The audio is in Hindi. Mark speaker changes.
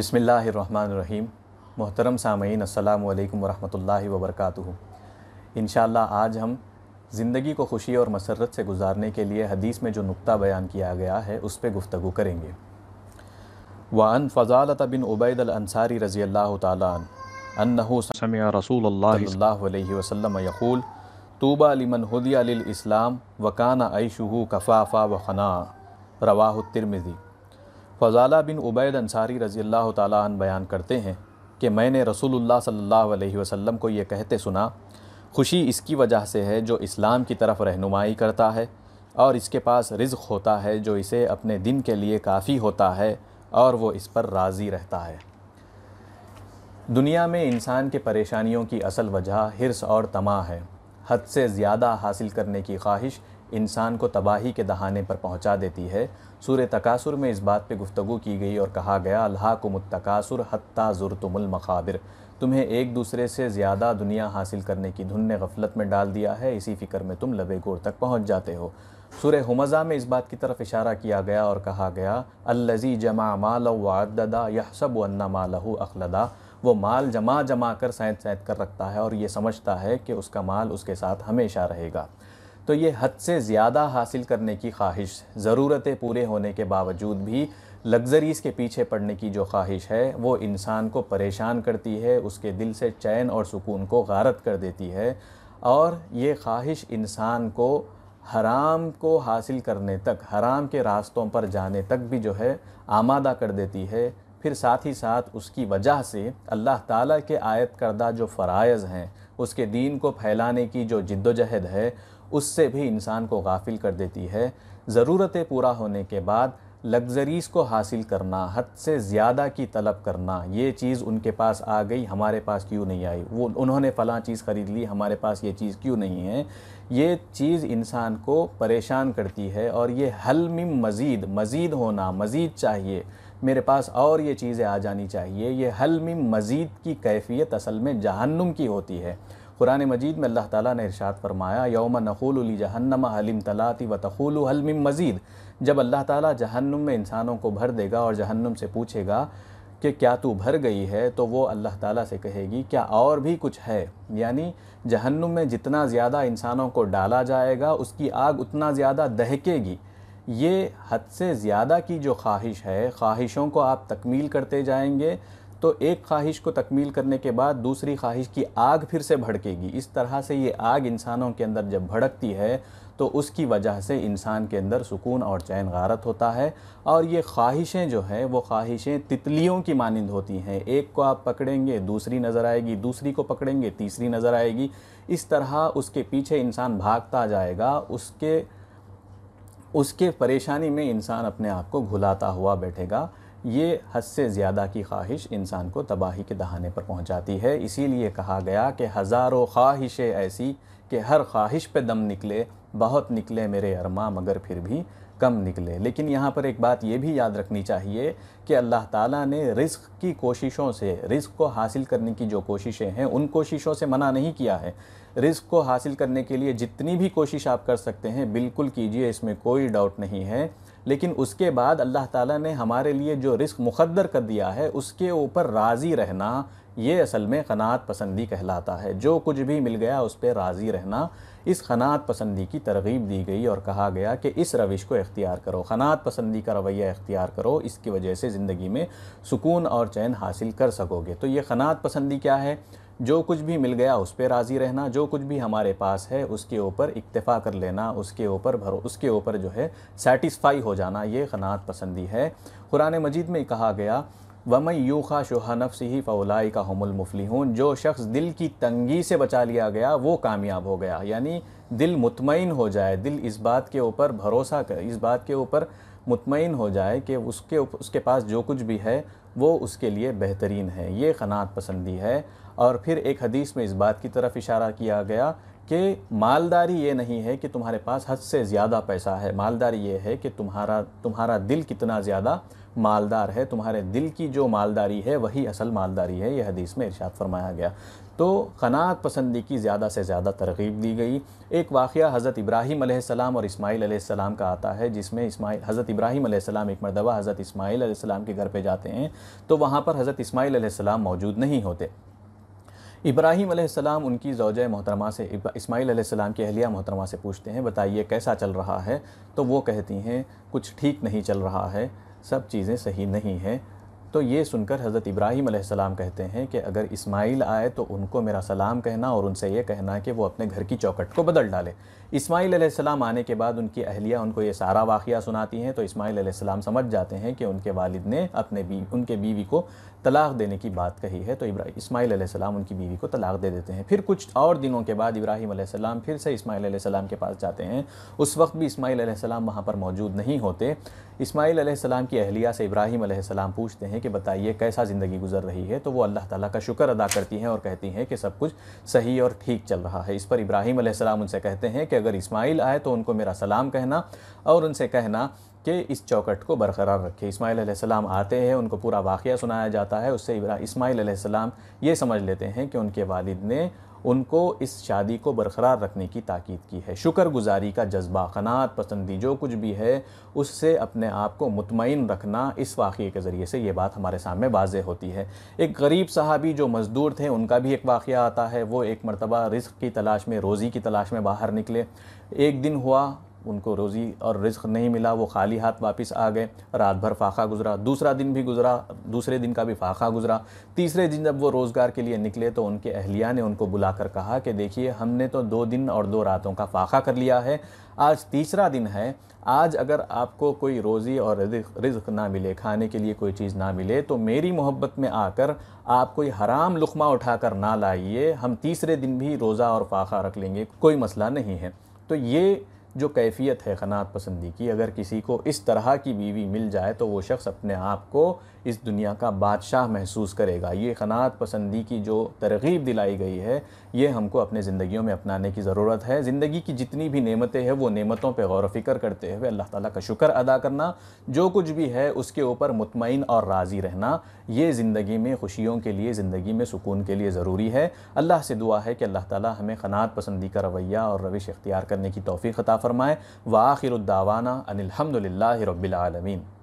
Speaker 1: बिसमीम मोहतरम सामीन अल्लाम वरहमल वबरक इन आज हम ज़िंदगी को खुशी और मसरत से गुजारने के लिए हदीस में जो नुक्ता बयान किया गया है उस पर गुफ्तु करेंगे वन फ़जालत बिन उबैद अनसारी रज़ी अल्लाह तन रसूल वसलम यकूल तूबा लिमन हदिया इस्लाम वकाना ऐशु कफ़ाफ़ा वखना रवाह Tirmidhi Fadala bin Ubaid Ansari रज़ी अल्लाह तन बयान करते हैं कि मैंने रसूलुल्लाह सल्लल्लाहु अलैहि वसल्लम को ये कहते सुना खुशी इसकी वजह से है जो इस्लाम की तरफ रहनुमाई करता है और इसके पास रिज्क होता है जो इसे अपने दिन के लिए काफ़ी होता है और वो इस पर राज़ी रहता है दुनिया में इंसान के परेशानियों की असल वजह हिरस और तमा है हद से ज़्यादा हासिल करने की ख्वाहिश इंसान को तबाही के दहाने पर पहुंचा देती है सूर तकासुर में इस बात पे गुफ्तगु की गई और कहा गया अल्लाह को मुतकासुर हत्ता ज़ुरतुमुल मकाबिर तुम्हें एक दूसरे से ज़्यादा दुनिया हासिल करने की धुन ने गफलत में डाल दिया है इसी फिक्र में तुम लबे गोर तक पहुँच जाते हो सुर हमज़ा में इस बात की तरफ इशारा किया गया और कहा गया अल्लज़ी जमा माल वदा यह सब वन्ना मालहू अखलदा वो माल जमा जमा कर सैंत सैंत कर रखता है और ये समझता है कि उसका माल उसके साथ हमेशा रहेगा तो ये हद से ज़्यादा हासिल करने की ख्वाहिश ज़रूरतें पूरे होने के बावजूद भी लग्जरीज़ के पीछे पड़ने की जो ख्वाहिश है वो इंसान को परेशान करती है उसके दिल से चैन और सुकून को गारत कर देती है और ये ख्वाहिश इंसान को हराम को हासिल करने तक हराम के रास्तों पर जाने तक भी जो है आमादा कर देती है फिर साथ ही साथ उसकी वजह से अल्लाह ताला के आयत करदा जो फ़राइज़ हैं उसके दीन को फैलाने की जो जद्दोजहद है उससे भी इंसान को गाफिल कर देती है ज़रूरतें पूरा होने के बाद लग्जरीज़ को हासिल करना हद से ज़्यादा की तलब करना ये चीज़ उनके पास आ गई हमारे पास क्यों नहीं आई वो उन्होंने फ़लाँ चीज़ ख़रीद ली हमारे पास ये चीज़ क्यों नहीं है ये चीज़ इंसान को परेशान करती है और ये हल में मज़ीद मज़ीद होना मज़ीद चाहिए मेरे पास और ये चीज़ें आ जानी चाहिए ये हल में मज़ीद की कैफियत असल में जहन्नुम की होती है कुरान मजीद में अल्लाह ताला ने इरशाद फरमाया यौम नखूल जहन्नम हलिम तलाती व तखूल हलम मजीद जब अल्लाह ताला जहन्नुम में इंसानों को भर देगा और जहन्नुम से पूछेगा कि क्या तू भर गई है तो वो अल्लाह ताला से कहेगी क्या और भी कुछ है यानी जहन्नुम में जितना ज़्यादा इंसानों को डाला जाएगा उसकी आग उतना ज़्यादा दहकेगी ये हद से ज़्यादा की जो ख्वाहिश है ख्वाहिशों को आप तकमील करते जाएंगे तो एक ख्वाहिश को तकमील करने के बाद दूसरी ख्वाहिश की आग फिर से भड़केगी इस तरह से ये आग इंसानों के अंदर जब भड़कती है तो उसकी वजह से इंसान के अंदर सुकून और चैन गारत होता है और ये ख्वाहिशें जो है वो ख्वाहिशें तितलियों की मानंद होती हैं एक को आप पकड़ेंगे दूसरी नज़र आएगी दूसरी को पकड़ेंगे तीसरी नज़र आएगी इस तरह उसके पीछे इंसान भागता जाएगा उसके उसके परेशानी में इंसान अपने आप को घुलाता हुआ बैठेगा ये हद से ज़्यादा की ख्वाहिश इंसान को तबाही के दहाने पर पहुंचाती है इसीलिए कहा गया कि हज़ारों ख्वाहिशें ऐसी कि हर ख्वाहिश पे दम निकले बहुत निकले मेरे अरमा मगर फिर भी कम निकले लेकिन यहाँ पर एक बात ये भी याद रखनी चाहिए कि अल्लाह ताला ने रिस्क की कोशिशों से रिस्क को हासिल करने की जो कोशिशें हैं उन कोशिशों से मना नहीं किया है रिस्क को हासिल करने के लिए जितनी भी कोशिश आप कर सकते हैं बिल्कुल कीजिए इसमें कोई डाउट नहीं है लेकिन उसके बाद अल्लाह ताला ने हमारे लिए जो रिस्क मुकद्दर कर दिया है उसके ऊपर राज़ी रहना ये असल में खनात पसंदी कहलाता है जो कुछ भी मिल गया उस पर राज़ी रहना इस खनात पसंदी की तरगीब दी गई और कहा गया कि इस रविश को इख्तियार करो खनात पसंदी का रवैया इख्तियार करो इसकी वजह से ज़िंदगी में सुकून और चैन हासिल कर सकोगे तो ये खनात पसंदी क्या है जो कुछ भी मिल गया उस पर राज़ी रहना जो कुछ भी हमारे पास है उसके ऊपर इक्तफ़ा कर लेना उसके ऊपर भरो उसके ऊपर जो है सेटिस्फाई हो जाना ये खनात पसंदी है कुरान मजीद में कहा गया वमई यूखा शुहा नफ्स ही फ़ौलाई का हमल हूँ जो शख्स दिल की तंगी से बचा लिया गया वो कामयाब हो गया यानी दिल मुतमिन हो जाए दिल इस बात के ऊपर भरोसा कर इस बात के ऊपर मुतमिन हो जाए कि उसके उसके पास जो कुछ भी है वो उसके लिए बेहतरीन है ये खनात पसंदी है और फिर एक हदीस में इस बात की तरफ इशारा किया गया कि मालदारी ये नहीं है कि तुम्हारे पास हद से ज़्यादा पैसा है मालदारी ये है कि तुम्हारा तुम्हारा दिल कितना ज़्यादा मालदार है तुम्हारे दिल की जो मालदारी है वही असल मालदारी है यह हदीस में इर्शाद फरमाया गया तो क़नात पसंदी की ज़्यादा से ज़्यादा तरगीब दी गई एक वाक़ हज़रत इब्राहीम सलाम और इस्माईल सलाम का आता है जिसमें इस्माईल हज़रत इब्राहीम सलाम एक मरतबा हज़रत इस्माईल सलाम के घर पे जाते हैं तो वहाँ पर हज़रत इस्माईल सलाम मौजूद नहीं होते इब्राहीम सलाम उनकी जौज मोहतरमा से इस्माईल सलाम की अहलिया मोहतरमा से पूछते हैं बताइए कैसा चल रहा है तो वो कहती हैं कुछ ठीक नहीं चल रहा है सब चीज़ें सही नहीं हैं तो ये सुनकर हज़रत इब्राहिम सलाम कहते हैं कि अगर इस्माइल आए तो उनको मेरा सलाम कहना और उनसे ये कहना कि वो अपने घर की चौकट को बदल डाले इस्माइल सलाम आने के बाद उनकी अहलिया उनको ये सारा वाक़ सुनाती हैं तो इस्माइल सलाम समझ जाते हैं कि उनके वालिद ने अपने बी उनके बीवी को तलाक़ देने की बात कही है तो इस्माइल सलाम उनकी बीवी को तलाक़ दे देते हैं फिर कुछ और दिनों के बाद इब्राहिम सलाम फिर से इस्माइल सलाम के पास जाते हैं उस वक्त भी इस्माइल सलाम वहाँ पर मौजूद नहीं होते इस्माइल सलाम की अहलिया से इब्राहिम सलाम पूछते हैं हैं कि बताइए कैसा ज़िंदगी गुजर रही है तो वो अल्लाह ताला का शुक्र अदा करती हैं और कहती हैं कि सब कुछ सही और ठीक चल रहा है इस पर इब्राहिम अलैहिस्सलाम उनसे कहते हैं कि अगर इस्माइल आए तो उनको मेरा सलाम कहना और उनसे कहना कि इस चौकट को बरकरार रखे इस्माईल अलैहिस्सलाम आते हैं उनको पूरा वाक़ सुनाया जाता है उससे इस्माइल अलैहिस्सलाम ये समझ लेते हैं कि उनके वालिद ने उनको इस शादी को बरकरार रखने की ताकीद की है शुक्रगुजारी का जज्बा कनात पसंदी जो कुछ भी है उससे अपने आप को मुतमिन रखना इस वाक़े के ज़रिए से ये बात हमारे सामने वाज होती है एक गरीब साहबी जो मज़दूर थे उनका भी एक वाक़ आता है वो एक मरतबा रिस्क की तलाश में रोज़ी की तलाश में बाहर निकले एक दिन हुआ उनको रोज़ी और रिस्क नहीं मिला वो खाली हाथ वापस आ गए रात भर फाखा गुजरा दूसरा दिन भी गुजरा दूसरे दिन का भी फाखा गुजरा तीसरे दिन जब वो रोज़गार के लिए निकले तो उनके अहलिया ने उनको बुलाकर कहा कि देखिए हमने तो दो दिन और दो रातों का फाखा कर लिया है आज तीसरा दिन है आज अगर आपको कोई रोज़ी और रिज्क ना मिले खाने के लिए कोई चीज़ ना मिले तो मेरी मोहब्बत में आकर आप कोई हराम लुकमा उठाकर ना लाइए हम तीसरे दिन भी रोज़ा और फाखा रख लेंगे कोई मसला नहीं है तो ये जो कैफियत है कनात पसंदी की अगर किसी को इस तरह की बीवी मिल जाए तो वो शख्स अपने आप को इस दुनिया का बादशाह महसूस करेगा ये खनात पसंदी की जो तरगीब दिलाई गई है ये हमको अपने ज़िंदगियों में अपनाने की ज़रूरत है ज़िंदगी की जितनी भी नेमतें हैं वो नेमतों पर गौर फ़िक्र करते हुए अल्लाह ताली का शुक्र अदा करना जो कुछ भी है उसके ऊपर मुतमिन और राज़ी रहना ये ज़िंदगी में खुशियों के लिए ज़िंदगी में सुकून के लिए ज़रूरी है अल्लाह से दुआ है कि अल्लाह ताला हमें ख़नात पसंदी का रवैया और रविश इख्तियार करने की तोफ़ी अता फ़रमाए व आखिर दावाना अनिलहमदिल्ला रबालमीन